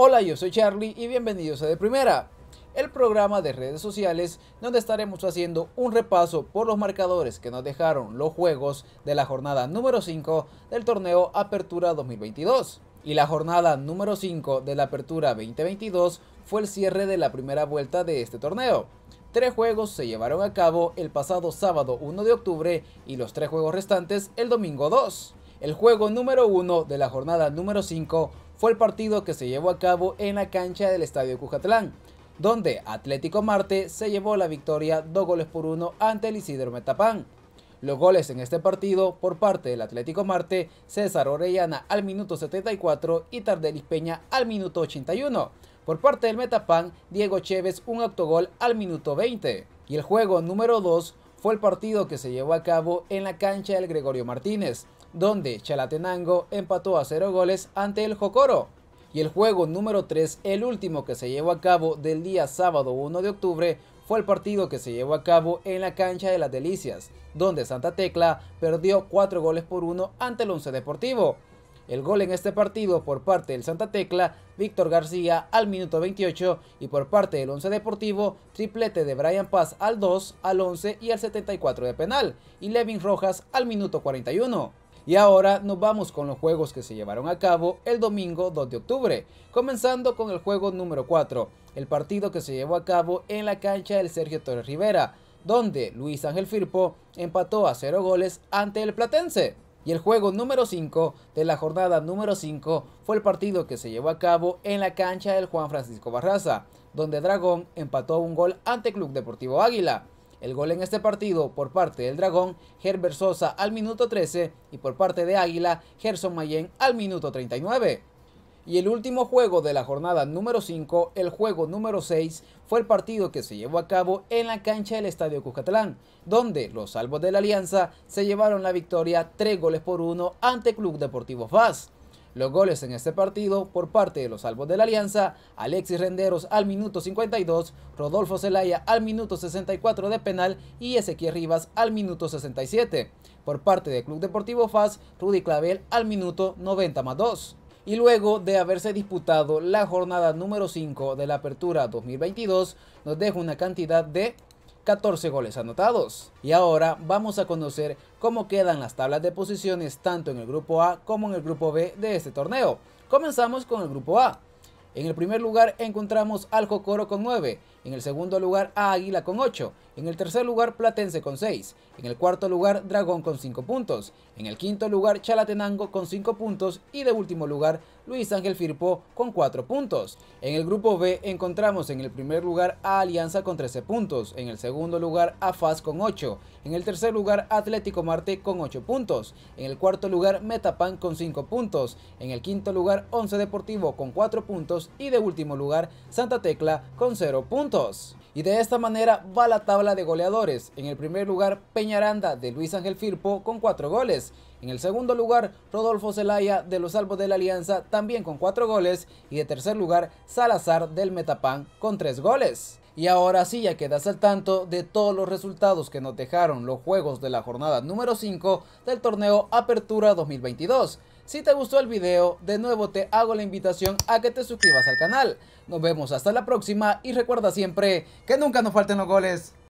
Hola, yo soy Charlie y bienvenidos a De Primera, el programa de redes sociales donde estaremos haciendo un repaso por los marcadores que nos dejaron los juegos de la jornada número 5 del torneo Apertura 2022. Y la jornada número 5 de la Apertura 2022 fue el cierre de la primera vuelta de este torneo. Tres juegos se llevaron a cabo el pasado sábado 1 de octubre y los tres juegos restantes el domingo 2. El juego número 1 de la jornada número 5 fue el partido que se llevó a cabo en la cancha del Estadio Cujatlán, donde Atlético Marte se llevó la victoria dos goles por uno ante el Isidro Metapán. Los goles en este partido por parte del Atlético Marte, César Orellana al minuto 74 y Tardelis Peña al minuto 81. Por parte del Metapán, Diego Chévez un autogol al minuto 20. Y el juego número 2 fue el partido que se llevó a cabo en la cancha del Gregorio Martínez, donde Chalatenango empató a 0 goles ante el Jocoro. Y el juego número 3, el último que se llevó a cabo del día sábado 1 de octubre, fue el partido que se llevó a cabo en la cancha de las Delicias, donde Santa Tecla perdió 4 goles por 1 ante el Once Deportivo. El gol en este partido por parte del Santa Tecla, Víctor García al minuto 28 y por parte del Once Deportivo, triplete de Brian Paz al 2, al 11 y al 74 de penal y Levin Rojas al minuto 41. Y ahora nos vamos con los juegos que se llevaron a cabo el domingo 2 de octubre, comenzando con el juego número 4, el partido que se llevó a cabo en la cancha del Sergio Torres Rivera, donde Luis Ángel Firpo empató a 0 goles ante el Platense. Y el juego número 5 de la jornada número 5 fue el partido que se llevó a cabo en la cancha del Juan Francisco Barraza, donde Dragón empató un gol ante Club Deportivo Águila. El gol en este partido por parte del Dragón, Herbert Sosa al minuto 13 y por parte de Águila, Gerson Mayen al minuto 39. Y el último juego de la jornada número 5, el juego número 6, fue el partido que se llevó a cabo en la cancha del Estadio Cuscatlán, donde los salvos de la Alianza se llevaron la victoria 3 goles por 1 ante Club Deportivo Faz. Los goles en este partido por parte de los salvos de la Alianza, Alexis Renderos al minuto 52, Rodolfo Zelaya al minuto 64 de penal y Ezequiel Rivas al minuto 67. Por parte del Club Deportivo FAS, Rudy Clavel al minuto 90 más 2 y luego de haberse disputado la jornada número 5 de la Apertura 2022, nos deja una cantidad de 14 goles anotados. Y ahora vamos a conocer cómo quedan las tablas de posiciones tanto en el grupo A como en el grupo B de este torneo. Comenzamos con el grupo A. En el primer lugar encontramos al Jocoro con 9, en el segundo lugar a Águila con 8, en el tercer lugar Platense con 6, en el cuarto lugar Dragón con 5 puntos, en el quinto lugar Chalatenango con 5 puntos y de último lugar Luis Ángel Firpo con 4 puntos. En el grupo B encontramos en el primer lugar a Alianza con 13 puntos, en el segundo lugar a FAS con 8, en el tercer lugar Atlético Marte con 8 puntos, en el cuarto lugar Metapan con 5 puntos, en el quinto lugar Once Deportivo con 4 puntos y de último lugar Santa Tecla con 0 puntos. Y de esta manera va la tabla de goleadores. En el primer lugar Peñaranda de Luis Ángel Firpo con 4 goles. En el segundo lugar, Rodolfo Zelaya de los Salvos de la Alianza también con 4 goles y de tercer lugar, Salazar del Metapan con 3 goles. Y ahora sí ya quedas al tanto de todos los resultados que nos dejaron los juegos de la jornada número 5 del torneo Apertura 2022. Si te gustó el video, de nuevo te hago la invitación a que te suscribas al canal. Nos vemos hasta la próxima y recuerda siempre que nunca nos falten los goles.